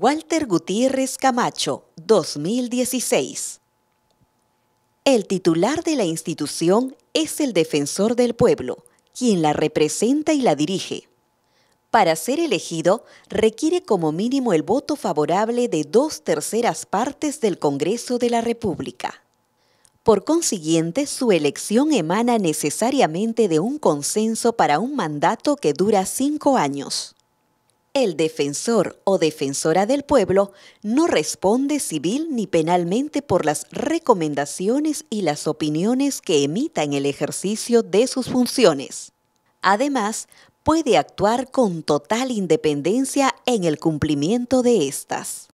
Walter Gutiérrez Camacho, 2016. El titular de la institución es el defensor del pueblo, quien la representa y la dirige. Para ser elegido, requiere como mínimo el voto favorable de dos terceras partes del Congreso de la República. Por consiguiente, su elección emana necesariamente de un consenso para un mandato que dura cinco años el defensor o defensora del pueblo no responde civil ni penalmente por las recomendaciones y las opiniones que emita en el ejercicio de sus funciones. Además, puede actuar con total independencia en el cumplimiento de estas.